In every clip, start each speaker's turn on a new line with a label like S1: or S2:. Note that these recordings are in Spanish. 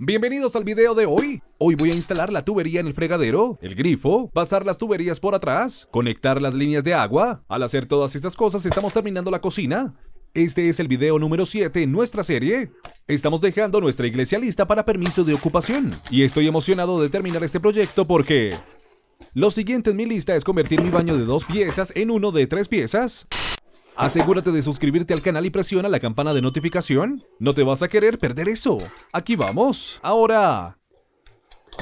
S1: Bienvenidos al video de hoy. Hoy voy a instalar la tubería en el fregadero, el grifo, pasar las tuberías por atrás, conectar las líneas de agua. Al hacer todas estas cosas estamos terminando la cocina. Este es el video número 7 en nuestra serie. Estamos dejando nuestra iglesia lista para permiso de ocupación. Y estoy emocionado de terminar este proyecto porque... Lo siguiente en mi lista es convertir mi baño de dos piezas en uno de tres piezas. Asegúrate de suscribirte al canal y presiona la campana de notificación. No te vas a querer perder eso. Aquí vamos. Ahora...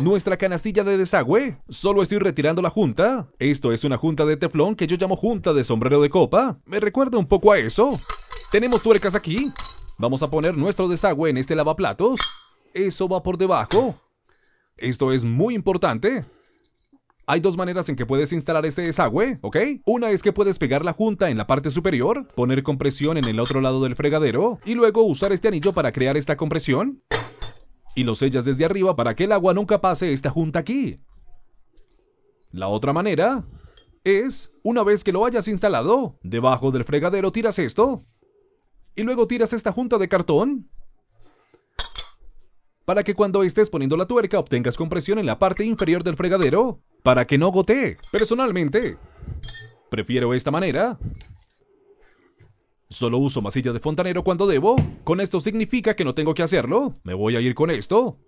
S1: Nuestra canastilla de desagüe. Solo estoy retirando la junta. Esto es una junta de teflón que yo llamo junta de sombrero de copa. Me recuerda un poco a eso. Tenemos tuercas aquí. Vamos a poner nuestro desagüe en este lavaplatos. Eso va por debajo. Esto es muy importante. Hay dos maneras en que puedes instalar este desagüe, ¿ok? Una es que puedes pegar la junta en la parte superior, poner compresión en el otro lado del fregadero y luego usar este anillo para crear esta compresión y lo sellas desde arriba para que el agua nunca pase esta junta aquí. La otra manera es, una vez que lo hayas instalado, debajo del fregadero tiras esto y luego tiras esta junta de cartón para que cuando estés poniendo la tuerca obtengas compresión en la parte inferior del fregadero para que no gotee. Personalmente, prefiero esta manera. Solo uso masilla de fontanero cuando debo. Con esto significa que no tengo que hacerlo. Me voy a ir con esto.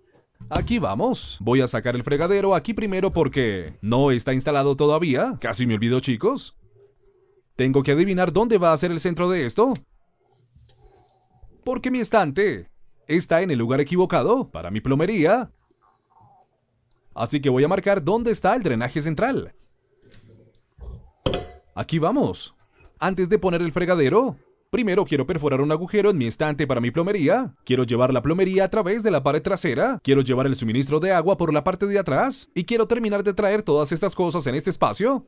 S1: Aquí vamos. Voy a sacar el fregadero aquí primero porque no está instalado todavía. Casi me olvido, chicos. Tengo que adivinar dónde va a ser el centro de esto. Porque mi estante está en el lugar equivocado para mi plomería. Así que voy a marcar dónde está el drenaje central. Aquí vamos. Antes de poner el fregadero, Primero quiero perforar un agujero en mi estante para mi plomería. Quiero llevar la plomería a través de la pared trasera. Quiero llevar el suministro de agua por la parte de atrás. Y quiero terminar de traer todas estas cosas en este espacio.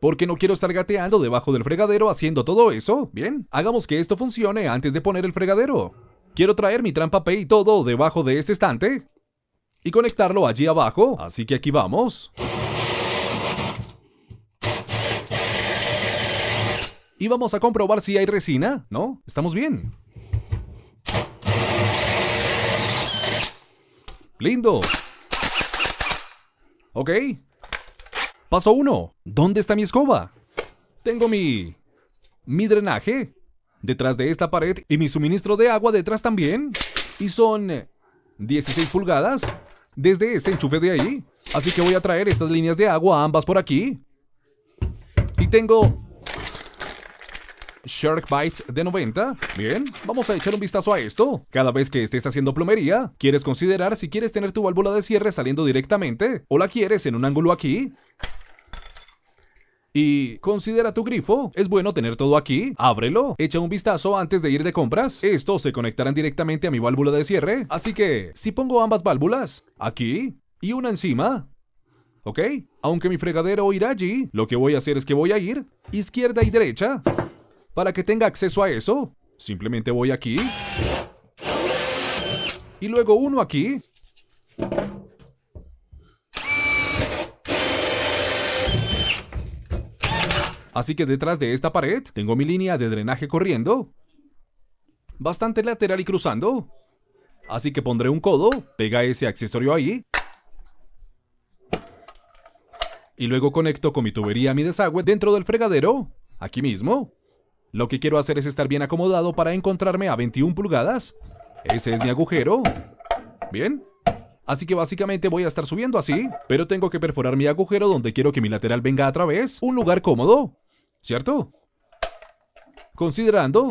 S1: Porque no quiero estar gateando debajo del fregadero haciendo todo eso. Bien, hagamos que esto funcione antes de poner el fregadero. Quiero traer mi trampa P y todo debajo de este estante y conectarlo allí abajo. Así que aquí vamos. Y vamos a comprobar si hay resina, ¿no? Estamos bien. Lindo. Ok. Paso 1. ¿Dónde está mi escoba? Tengo mi... mi drenaje. Detrás de esta pared y mi suministro de agua detrás también. Y son... 16 pulgadas desde ese enchufe de ahí. Así que voy a traer estas líneas de agua ambas por aquí. Y tengo Shark Bites de 90. Bien, vamos a echar un vistazo a esto. Cada vez que estés haciendo plomería, quieres considerar si quieres tener tu válvula de cierre saliendo directamente o la quieres en un ángulo aquí. Y considera tu grifo. Es bueno tener todo aquí. Ábrelo. Echa un vistazo antes de ir de compras. Estos se conectarán directamente a mi válvula de cierre. Así que, si pongo ambas válvulas, aquí y una encima, ¿ok? Aunque mi fregadero irá allí, lo que voy a hacer es que voy a ir izquierda y derecha. Para que tenga acceso a eso, simplemente voy aquí. Y luego uno aquí. Así que detrás de esta pared tengo mi línea de drenaje corriendo. Bastante lateral y cruzando. Así que pondré un codo, pega ese accesorio ahí. Y luego conecto con mi tubería a mi desagüe dentro del fregadero. Aquí mismo. Lo que quiero hacer es estar bien acomodado para encontrarme a 21 pulgadas. Ese es mi agujero. Bien. Así que básicamente voy a estar subiendo así, pero tengo que perforar mi agujero donde quiero que mi lateral venga a través. Un lugar cómodo. ¿cierto? Considerando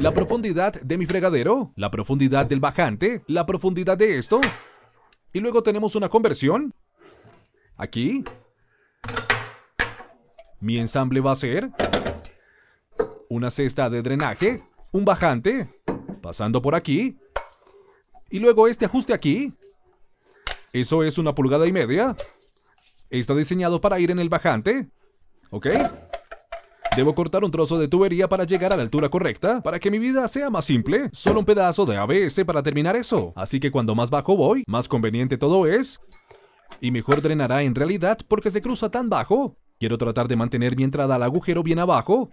S1: la profundidad de mi fregadero, la profundidad del bajante, la profundidad de esto. Y luego tenemos una conversión. Aquí. Mi ensamble va a ser una cesta de drenaje, un bajante, pasando por aquí. Y luego este ajuste aquí. Eso es una pulgada y media. Está diseñado para ir en el bajante. ¿Ok? Debo cortar un trozo de tubería para llegar a la altura correcta, para que mi vida sea más simple. Solo un pedazo de ABS para terminar eso. Así que cuando más bajo voy, más conveniente todo es. Y mejor drenará en realidad porque se cruza tan bajo. Quiero tratar de mantener mi entrada al agujero bien abajo.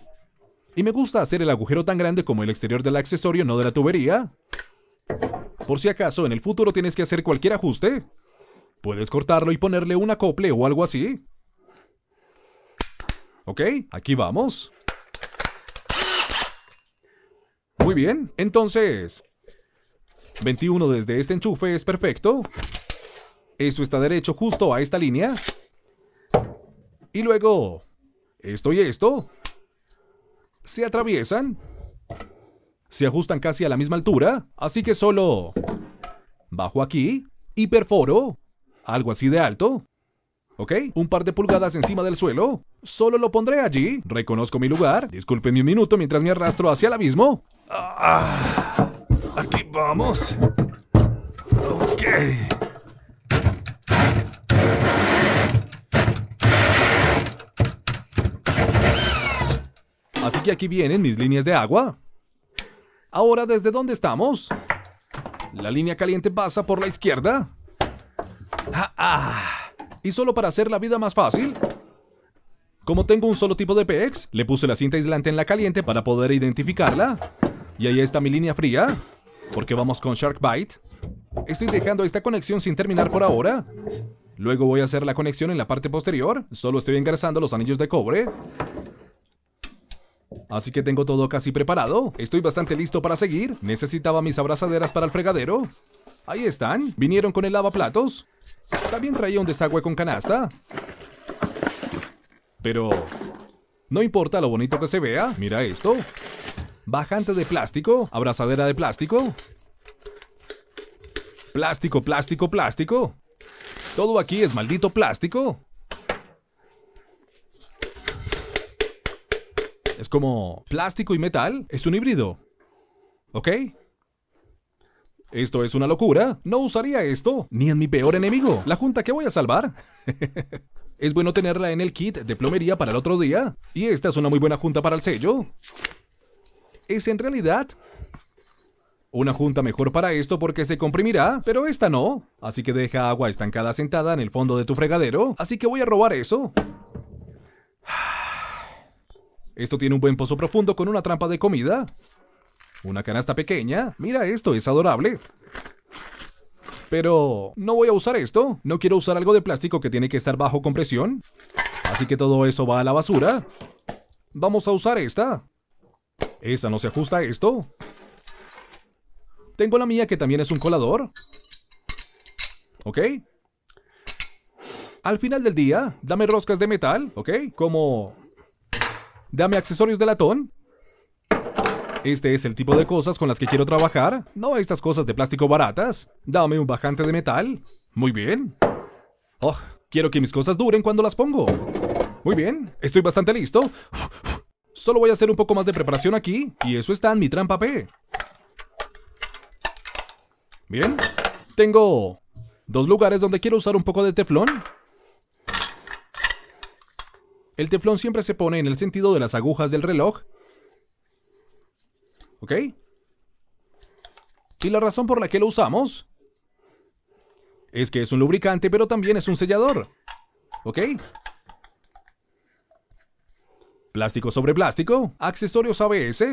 S1: Y me gusta hacer el agujero tan grande como el exterior del accesorio, no de la tubería. Por si acaso en el futuro tienes que hacer cualquier ajuste. Puedes cortarlo y ponerle un acople o algo así. ¿Ok? Aquí vamos. Muy bien, entonces... 21 desde este enchufe es perfecto. Eso está derecho justo a esta línea. Y luego... Esto y esto. Se atraviesan. Se ajustan casi a la misma altura. Así que solo... Bajo aquí y perforo. Algo así de alto. ¿ok? Un par de pulgadas encima del suelo. Solo lo pondré allí. Reconozco mi lugar. Disculpenme un minuto mientras me arrastro hacia el abismo. Ah, aquí vamos. Ok. Así que aquí vienen mis líneas de agua. Ahora, ¿desde dónde estamos? La línea caliente pasa por la izquierda. ah. ah. Y solo para hacer la vida más fácil... Como tengo un solo tipo de PX, le puse la cinta aislante en la caliente para poder identificarla. Y ahí está mi línea fría. Porque vamos con Sharkbite. Estoy dejando esta conexión sin terminar por ahora. Luego voy a hacer la conexión en la parte posterior. Solo estoy engrasando los anillos de cobre. Así que tengo todo casi preparado. Estoy bastante listo para seguir. Necesitaba mis abrazaderas para el fregadero. Ahí están. Vinieron con el lavaplatos. También traía un desagüe con canasta. Pero... No importa lo bonito que se vea, mira esto. Bajante de plástico, abrazadera de plástico. Plástico, plástico, plástico. Todo aquí es maldito plástico. Es como plástico y metal. Es un híbrido. ¿Ok? ¿Esto es una locura? No usaría esto, ni en mi peor enemigo. ¿La junta que voy a salvar? es bueno tenerla en el kit de plomería para el otro día. Y esta es una muy buena junta para el sello. Es en realidad una junta mejor para esto porque se comprimirá, pero esta no. Así que deja agua estancada sentada en el fondo de tu fregadero. Así que voy a robar eso. Esto tiene un buen pozo profundo con una trampa de comida. Una canasta pequeña. Mira, esto es adorable. Pero... ¿No voy a usar esto? ¿No quiero usar algo de plástico que tiene que estar bajo compresión? Así que todo eso va a la basura. Vamos a usar esta. esa no se ajusta a esto? Tengo la mía que también es un colador. ¿Ok? Al final del día, dame roscas de metal, ¿ok? Como... Dame accesorios de latón. Este es el tipo de cosas con las que quiero trabajar, no estas cosas de plástico baratas. Dame un bajante de metal. Muy bien. Oh, quiero que mis cosas duren cuando las pongo. Muy bien, estoy bastante listo. Solo voy a hacer un poco más de preparación aquí, y eso está en mi trampa P. Bien, tengo dos lugares donde quiero usar un poco de teflón. El teflón siempre se pone en el sentido de las agujas del reloj ¿Ok? Y la razón por la que lo usamos es que es un lubricante, pero también es un sellador. ¿Ok? Plástico sobre plástico, accesorios ABS,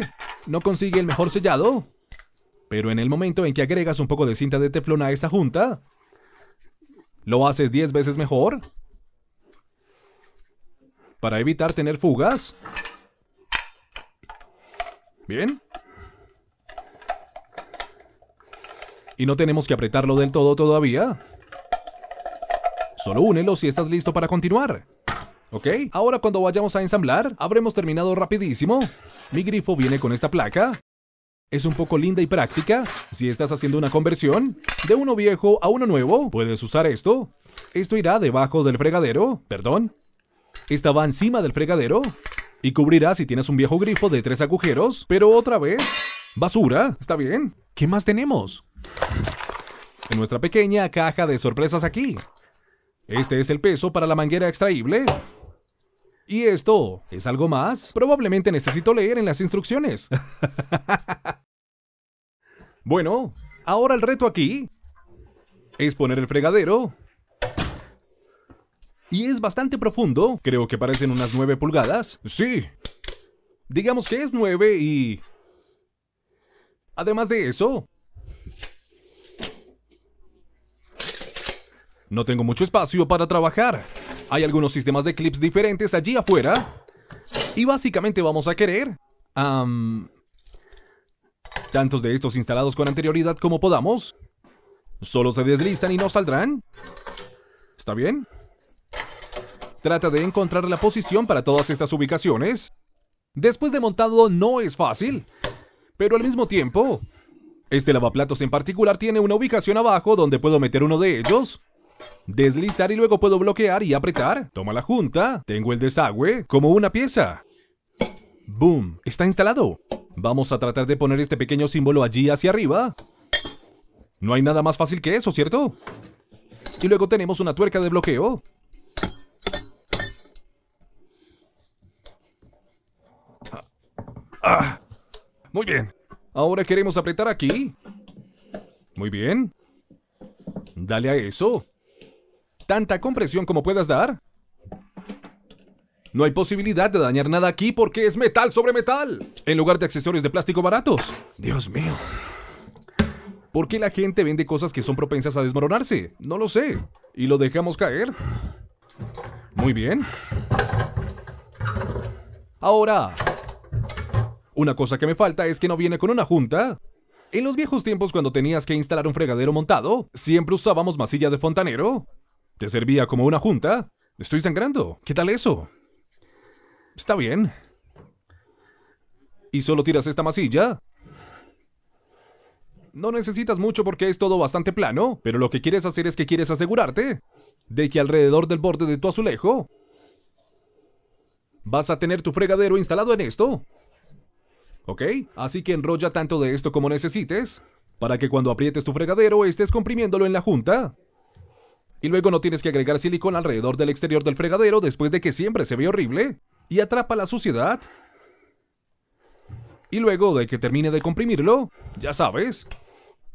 S1: no consigue el mejor sellado, pero en el momento en que agregas un poco de cinta de teflón a esa junta, lo haces 10 veces mejor para evitar tener fugas. Bien. y no tenemos que apretarlo del todo todavía. Solo únelo si estás listo para continuar. ¿Ok? Ahora cuando vayamos a ensamblar, habremos terminado rapidísimo. Mi grifo viene con esta placa. Es un poco linda y práctica. Si estás haciendo una conversión de uno viejo a uno nuevo, puedes usar esto. Esto irá debajo del fregadero, perdón. Esta va encima del fregadero y cubrirá si tienes un viejo grifo de tres agujeros. Pero otra vez, basura, ¿está bien? ¿Qué más tenemos? en nuestra pequeña caja de sorpresas aquí. Este es el peso para la manguera extraíble. ¿Y esto es algo más? Probablemente necesito leer en las instrucciones. bueno, ahora el reto aquí es poner el fregadero. Y es bastante profundo. Creo que parecen unas 9 pulgadas. Sí. Digamos que es 9 y... Además de eso, No tengo mucho espacio para trabajar. Hay algunos sistemas de clips diferentes allí afuera. Y básicamente vamos a querer... tantos de estos instalados con anterioridad como podamos. Solo se deslizan y no saldrán. ¿Está bien? Trata de encontrar la posición para todas estas ubicaciones. Después de montado no es fácil. Pero al mismo tiempo... Este lavaplatos en particular tiene una ubicación abajo donde puedo meter uno de ellos. Deslizar y luego puedo bloquear y apretar. Toma la junta. Tengo el desagüe como una pieza. ¡Boom! Está instalado. Vamos a tratar de poner este pequeño símbolo allí hacia arriba. No hay nada más fácil que eso, ¿cierto? Y luego tenemos una tuerca de bloqueo. Ah, ah. muy bien. Ahora queremos apretar aquí. Muy bien. Dale a eso tanta compresión como puedas dar. No hay posibilidad de dañar nada aquí porque es metal sobre metal, en lugar de accesorios de plástico baratos. Dios mío. ¿Por qué la gente vende cosas que son propensas a desmoronarse? No lo sé. Y lo dejamos caer. Muy bien. Ahora, una cosa que me falta es que no viene con una junta. En los viejos tiempos cuando tenías que instalar un fregadero montado, siempre usábamos masilla de fontanero. ¿Te servía como una junta? Estoy sangrando. ¿Qué tal eso? Está bien. ¿Y solo tiras esta masilla? No necesitas mucho porque es todo bastante plano, pero lo que quieres hacer es que quieres asegurarte de que alrededor del borde de tu azulejo vas a tener tu fregadero instalado en esto. ¿Ok? Así que enrolla tanto de esto como necesites para que cuando aprietes tu fregadero estés comprimiéndolo en la junta. Y luego no tienes que agregar silicón alrededor del exterior del fregadero después de que siempre se ve horrible. Y atrapa la suciedad. Y luego de que termine de comprimirlo, ya sabes.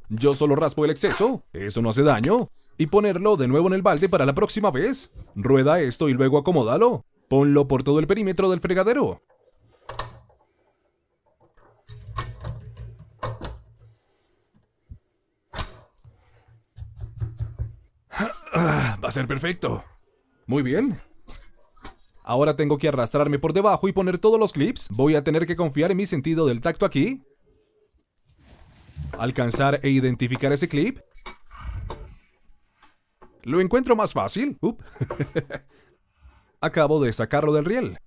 S1: Yo solo raspo el exceso, eso no hace daño. Y ponerlo de nuevo en el balde para la próxima vez. Rueda esto y luego acomódalo. Ponlo por todo el perímetro del fregadero. Va a ser perfecto. Muy bien. Ahora tengo que arrastrarme por debajo y poner todos los clips. Voy a tener que confiar en mi sentido del tacto aquí. Alcanzar e identificar ese clip. Lo encuentro más fácil. Up. Acabo de sacarlo del riel.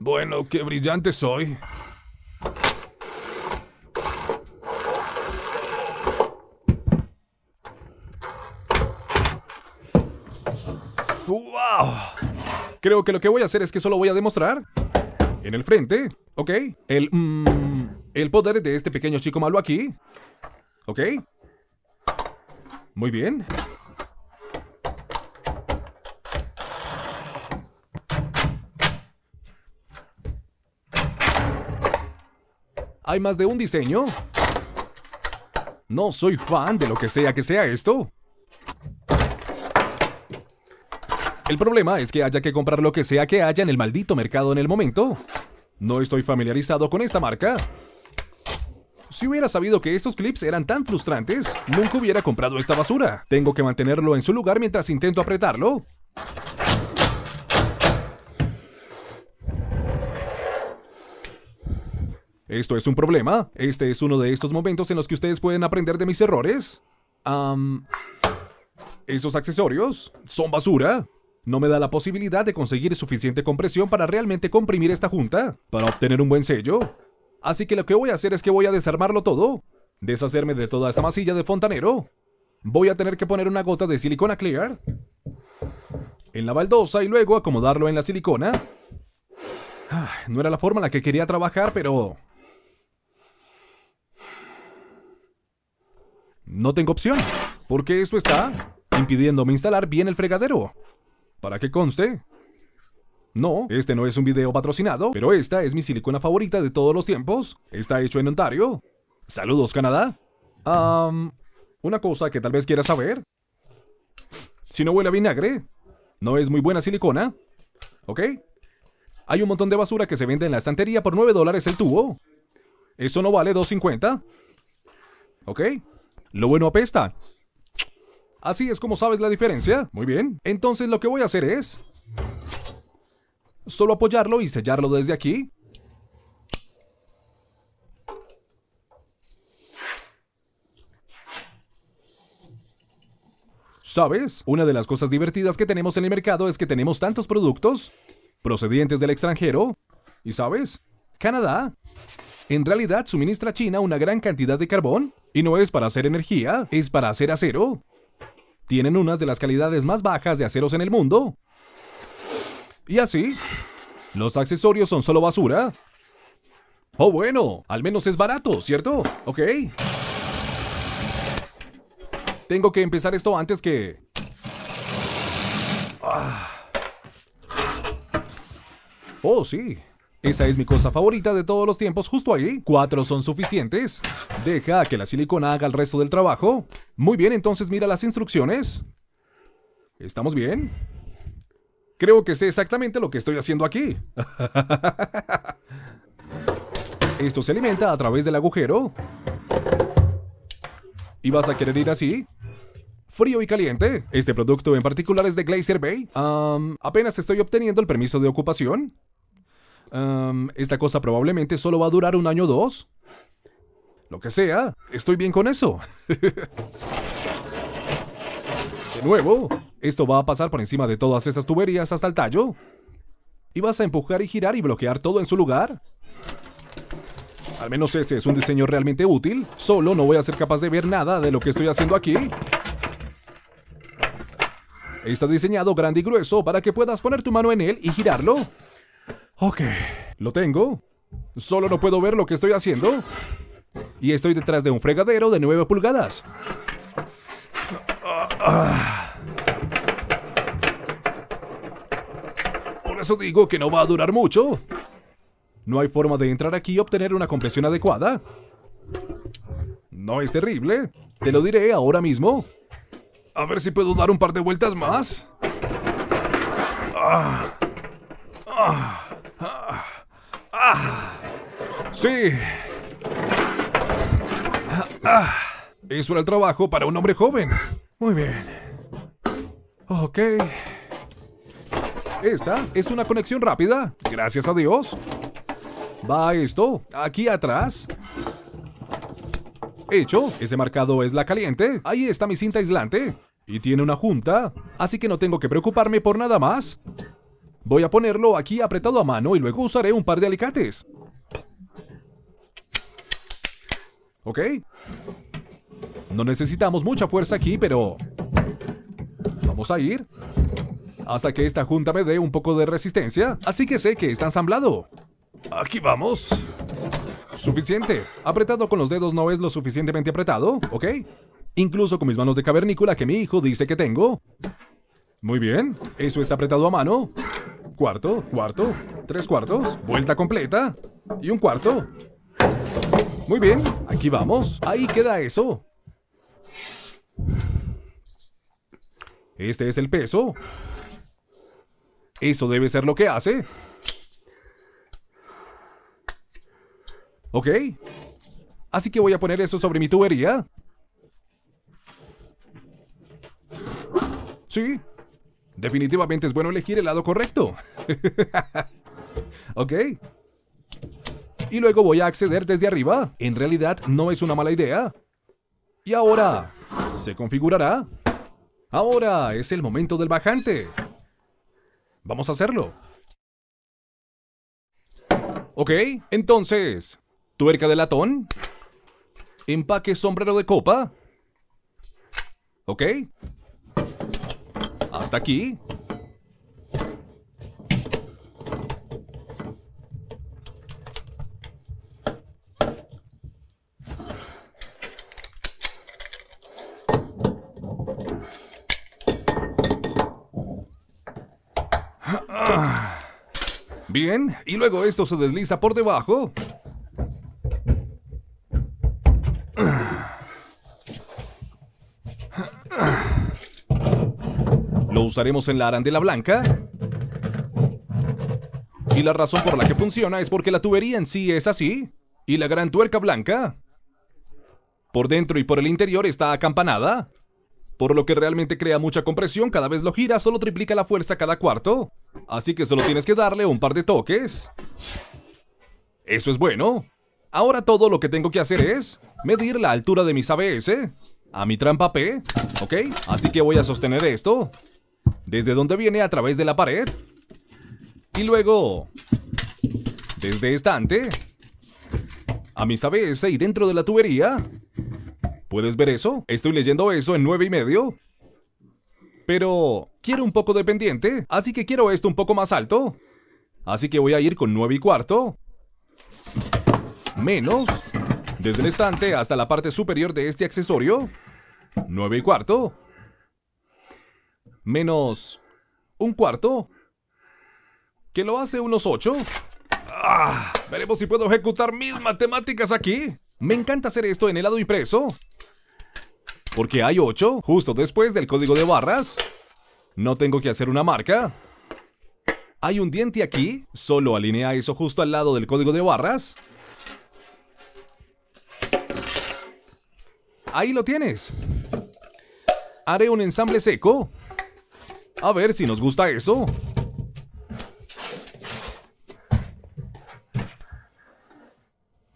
S1: Bueno, qué brillante soy. ¡Wow! Creo que lo que voy a hacer es que solo voy a demostrar en el frente, ¿ok? El, mm, el poder de este pequeño chico malo aquí, ¿ok? Muy bien. ¿Hay más de un diseño? No soy fan de lo que sea que sea esto. El problema es que haya que comprar lo que sea que haya en el maldito mercado en el momento. No estoy familiarizado con esta marca. Si hubiera sabido que estos clips eran tan frustrantes, nunca hubiera comprado esta basura. Tengo que mantenerlo en su lugar mientras intento apretarlo. ¿Esto es un problema? ¿Este es uno de estos momentos en los que ustedes pueden aprender de mis errores? ¿Estos accesorios son basura? no me da la posibilidad de conseguir suficiente compresión para realmente comprimir esta junta, para obtener un buen sello. Así que lo que voy a hacer es que voy a desarmarlo todo, deshacerme de toda esta masilla de fontanero. Voy a tener que poner una gota de silicona clear en la baldosa y luego acomodarlo en la silicona. Ah, no era la forma en la que quería trabajar, pero... No tengo opción, porque esto está impidiéndome instalar bien el fregadero. Para que conste, no, este no es un video patrocinado, pero esta es mi silicona favorita de todos los tiempos. Está hecho en Ontario. Saludos, Canadá. una cosa que tal vez quieras saber. Si no huele a vinagre, no es muy buena silicona. ¿Ok? Hay un montón de basura que se vende en la estantería por 9 dólares el tubo. Eso no vale 2.50. ¿Ok? Lo bueno apesta. Así es como sabes la diferencia. Muy bien. Entonces lo que voy a hacer es... Solo apoyarlo y sellarlo desde aquí. ¿Sabes? Una de las cosas divertidas que tenemos en el mercado es que tenemos tantos productos procedientes del extranjero. ¿Y sabes? Canadá. En realidad suministra a China una gran cantidad de carbón y no es para hacer energía, es para hacer acero tienen unas de las calidades más bajas de aceros en el mundo. Y así, los accesorios son solo basura. Oh, bueno, al menos es barato, ¿cierto? Ok. Tengo que empezar esto antes que... Ah. Oh, sí. Esa es mi cosa favorita de todos los tiempos justo ahí. Cuatro son suficientes. Deja que la silicona haga el resto del trabajo. Muy bien, entonces mira las instrucciones. ¿Estamos bien? Creo que sé exactamente lo que estoy haciendo aquí. Esto se alimenta a través del agujero. ¿Y vas a querer ir así? frío y caliente. Este producto en particular es de Glacier Bay. apenas estoy obteniendo el permiso de ocupación esta cosa probablemente solo va a durar un año o dos. Lo que sea, estoy bien con eso. de nuevo, esto va a pasar por encima de todas esas tuberías hasta el tallo. Y vas a empujar y girar y bloquear todo en su lugar. Al menos ese es un diseño realmente útil. Solo no voy a ser capaz de ver nada de lo que estoy haciendo aquí. Está diseñado grande y grueso para que puedas poner tu mano en él y girarlo. Ok, lo tengo. Solo no puedo ver lo que estoy haciendo. Y estoy detrás de un fregadero de 9 pulgadas. Por eso digo que no va a durar mucho. No hay forma de entrar aquí y obtener una compresión adecuada. No es terrible. Te lo diré ahora mismo. A ver si puedo dar un par de vueltas más. Ah. ah. ¡Ah! ¡Ah! ¡Sí! Eso era el trabajo para un hombre joven. Muy bien. Ok. Esta es una conexión rápida, gracias a Dios. Va esto, aquí atrás. Hecho, ese marcado es la caliente. Ahí está mi cinta aislante. Y tiene una junta, así que no tengo que preocuparme por nada más. Voy a ponerlo aquí apretado a mano y luego usaré un par de alicates. ¿Ok? No necesitamos mucha fuerza aquí, pero... Vamos a ir. Hasta que esta junta me dé un poco de resistencia. Así que sé que está ensamblado. Aquí vamos. Suficiente. Apretado con los dedos no es lo suficientemente apretado, ¿ok? Incluso con mis manos de cavernícula que mi hijo dice que tengo. Muy bien. Eso está apretado a mano. Cuarto, cuarto, tres cuartos, vuelta completa y un cuarto. Muy bien, aquí vamos. Ahí queda eso. Este es el peso. Eso debe ser lo que hace. Ok. Así que voy a poner eso sobre mi tubería. Sí, Definitivamente es bueno elegir el lado correcto. ok. Y luego voy a acceder desde arriba. En realidad no es una mala idea. Y ahora, se configurará. Ahora es el momento del bajante. Vamos a hacerlo. Ok, entonces, tuerca de latón. Empaque sombrero de copa. Ok hasta aquí? Bien, y luego esto se desliza por debajo. usaremos en la arandela blanca. Y la razón por la que funciona es porque la tubería en sí es así. Y la gran tuerca blanca, por dentro y por el interior, está acampanada. Por lo que realmente crea mucha compresión, cada vez lo gira solo triplica la fuerza cada cuarto. Así que solo tienes que darle un par de toques. Eso es bueno. Ahora todo lo que tengo que hacer es medir la altura de mis ABS a mi trampa P, ¿ok? Así que voy a sostener esto desde donde viene a través de la pared. Y luego, desde estante, a mis cabeza y dentro de la tubería. ¿Puedes ver eso? Estoy leyendo eso en nueve y medio. Pero quiero un poco de pendiente, así que quiero esto un poco más alto. Así que voy a ir con 9 y cuarto. Menos. Desde el estante hasta la parte superior de este accesorio. 9 y cuarto menos un cuarto, que lo hace unos ocho. Ah, veremos si puedo ejecutar mis matemáticas aquí. Me encanta hacer esto en helado impreso. Porque hay ocho. justo después del código de barras. No tengo que hacer una marca. Hay un diente aquí. Solo alinea eso justo al lado del código de barras. Ahí lo tienes. Haré un ensamble seco. A ver si nos gusta eso.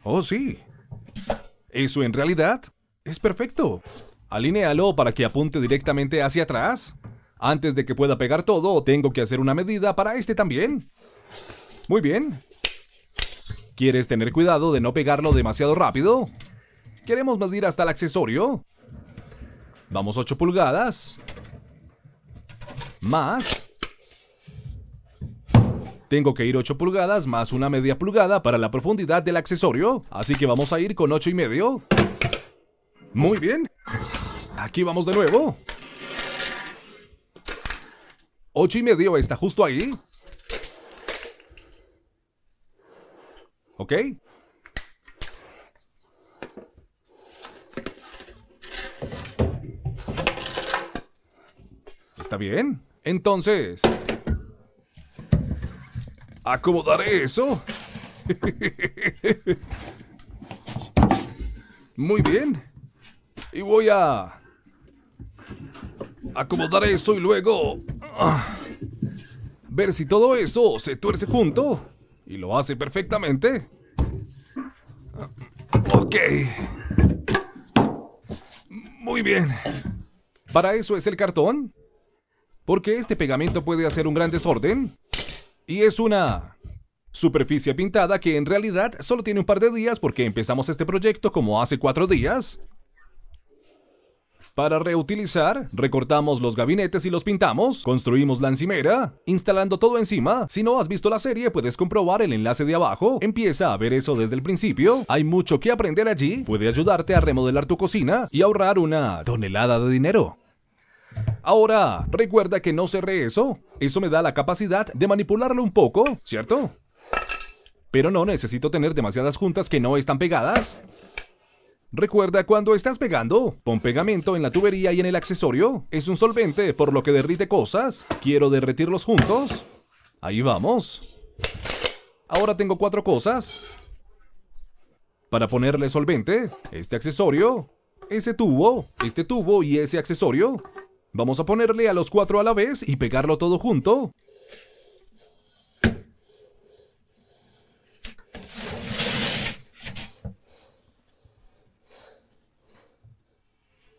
S1: Oh, sí. Eso en realidad es perfecto. Alinealo para que apunte directamente hacia atrás. Antes de que pueda pegar todo, tengo que hacer una medida para este también. Muy bien. ¿Quieres tener cuidado de no pegarlo demasiado rápido? Queremos medir hasta el accesorio. Vamos 8 pulgadas más... Tengo que ir 8 pulgadas más una media pulgada para la profundidad del accesorio, así que vamos a ir con 8 y medio. Muy bien. Aquí vamos de nuevo. 8 y medio está justo ahí. ¿Ok? ¿Está bien? Entonces, acomodaré eso. Muy bien. Y voy a acomodar eso y luego ah, ver si todo eso se tuerce junto y lo hace perfectamente. Ok. Muy bien. Para eso es el cartón porque este pegamento puede hacer un gran desorden. Y es una superficie pintada que en realidad solo tiene un par de días porque empezamos este proyecto como hace cuatro días. Para reutilizar, recortamos los gabinetes y los pintamos, construimos la encimera, instalando todo encima. Si no has visto la serie, puedes comprobar el enlace de abajo. Empieza a ver eso desde el principio. Hay mucho que aprender allí. Puede ayudarte a remodelar tu cocina y ahorrar una tonelada de dinero. Ahora, recuerda que no cerré eso. Eso me da la capacidad de manipularlo un poco, ¿cierto? Pero no necesito tener demasiadas juntas que no están pegadas. Recuerda cuando estás pegando, pon pegamento en la tubería y en el accesorio. Es un solvente, por lo que derrite cosas. Quiero derretirlos juntos. Ahí vamos. Ahora tengo cuatro cosas. Para ponerle solvente, este accesorio, ese tubo, este tubo y ese accesorio. Vamos a ponerle a los cuatro a la vez y pegarlo todo junto.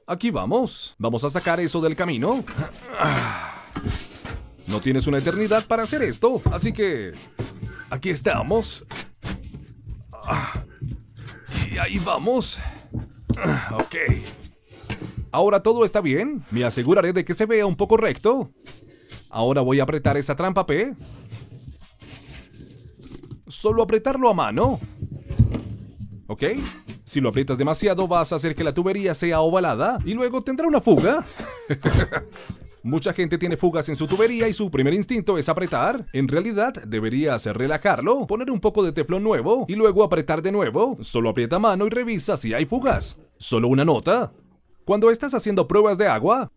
S1: Aquí vamos. Vamos a sacar eso del camino. No tienes una eternidad para hacer esto, así que... Aquí estamos. Y ahí vamos. Ok. Ahora todo está bien. Me aseguraré de que se vea un poco recto. Ahora voy a apretar esa trampa P. Solo apretarlo a mano. ¿Ok? Si lo aprietas demasiado vas a hacer que la tubería sea ovalada y luego tendrá una fuga. Mucha gente tiene fugas en su tubería y su primer instinto es apretar. En realidad, debería hacer relajarlo, poner un poco de teflón nuevo y luego apretar de nuevo. Solo aprieta mano y revisa si hay fugas. Solo una nota. Cuando estás haciendo pruebas de agua,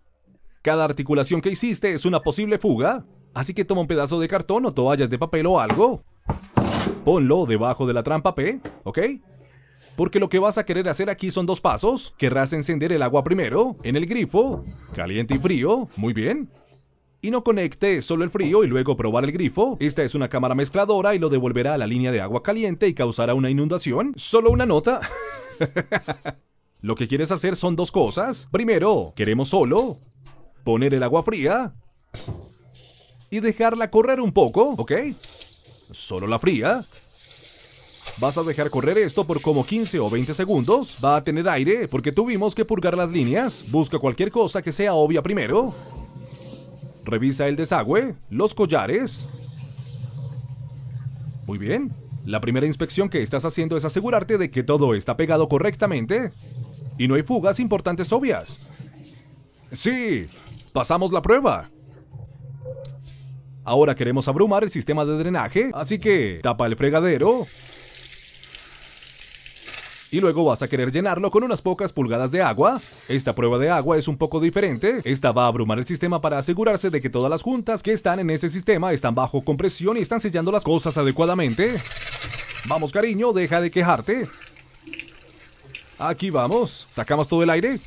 S1: cada articulación que hiciste es una posible fuga. Así que toma un pedazo de cartón o toallas de papel o algo. Ponlo debajo de la trampa P, ¿ok? Porque lo que vas a querer hacer aquí son dos pasos. Querrás encender el agua primero, en el grifo, caliente y frío, muy bien. Y no conecte solo el frío y luego probar el grifo. Esta es una cámara mezcladora y lo devolverá a la línea de agua caliente y causará una inundación. Solo una nota. Lo que quieres hacer son dos cosas. Primero, queremos solo poner el agua fría y dejarla correr un poco, ¿ok? Solo la fría. Vas a dejar correr esto por como 15 o 20 segundos. Va a tener aire porque tuvimos que purgar las líneas. Busca cualquier cosa que sea obvia primero. Revisa el desagüe, los collares. Muy bien. La primera inspección que estás haciendo es asegurarte de que todo está pegado correctamente y no hay fugas importantes obvias. Sí, pasamos la prueba. Ahora queremos abrumar el sistema de drenaje, así que tapa el fregadero. Y luego vas a querer llenarlo con unas pocas pulgadas de agua. Esta prueba de agua es un poco diferente. Esta va a abrumar el sistema para asegurarse de que todas las juntas que están en ese sistema están bajo compresión y están sellando las cosas adecuadamente. Vamos cariño, deja de quejarte. Aquí vamos. ¿Sacamos todo el aire?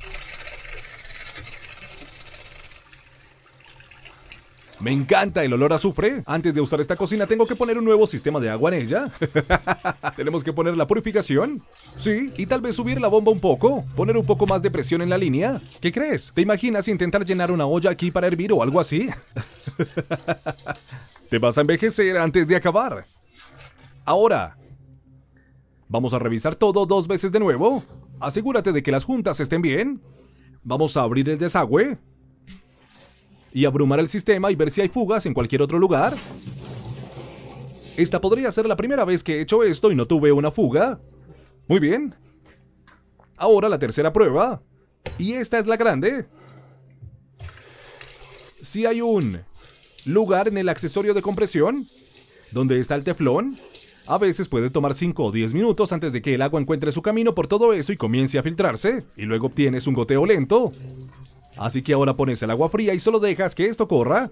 S1: Me encanta el olor a azufre. Antes de usar esta cocina tengo que poner un nuevo sistema de agua en ella. Tenemos que poner la purificación. Sí, y tal vez subir la bomba un poco. Poner un poco más de presión en la línea. ¿Qué crees? ¿Te imaginas intentar llenar una olla aquí para hervir o algo así? Te vas a envejecer antes de acabar. Ahora, vamos a revisar todo dos veces de nuevo. Asegúrate de que las juntas estén bien. Vamos a abrir el desagüe. Y abrumar el sistema y ver si hay fugas en cualquier otro lugar. Esta podría ser la primera vez que he hecho esto y no tuve una fuga. Muy bien. Ahora la tercera prueba. Y esta es la grande. Si hay un lugar en el accesorio de compresión, donde está el teflón, a veces puede tomar 5 o 10 minutos antes de que el agua encuentre su camino por todo eso y comience a filtrarse, y luego obtienes un goteo lento. Así que ahora pones el agua fría y solo dejas que esto corra.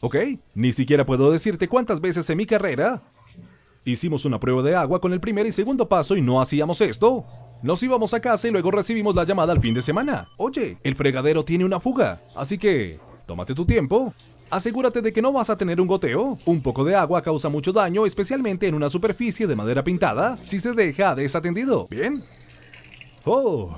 S1: ¿Ok? Ni siquiera puedo decirte cuántas veces en mi carrera hicimos una prueba de agua con el primer y segundo paso y no hacíamos esto. Nos íbamos a casa y luego recibimos la llamada al fin de semana. Oye, el fregadero tiene una fuga, así que tómate tu tiempo. Asegúrate de que no vas a tener un goteo. Un poco de agua causa mucho daño, especialmente en una superficie de madera pintada, si se deja desatendido. ¿Bien? Oh,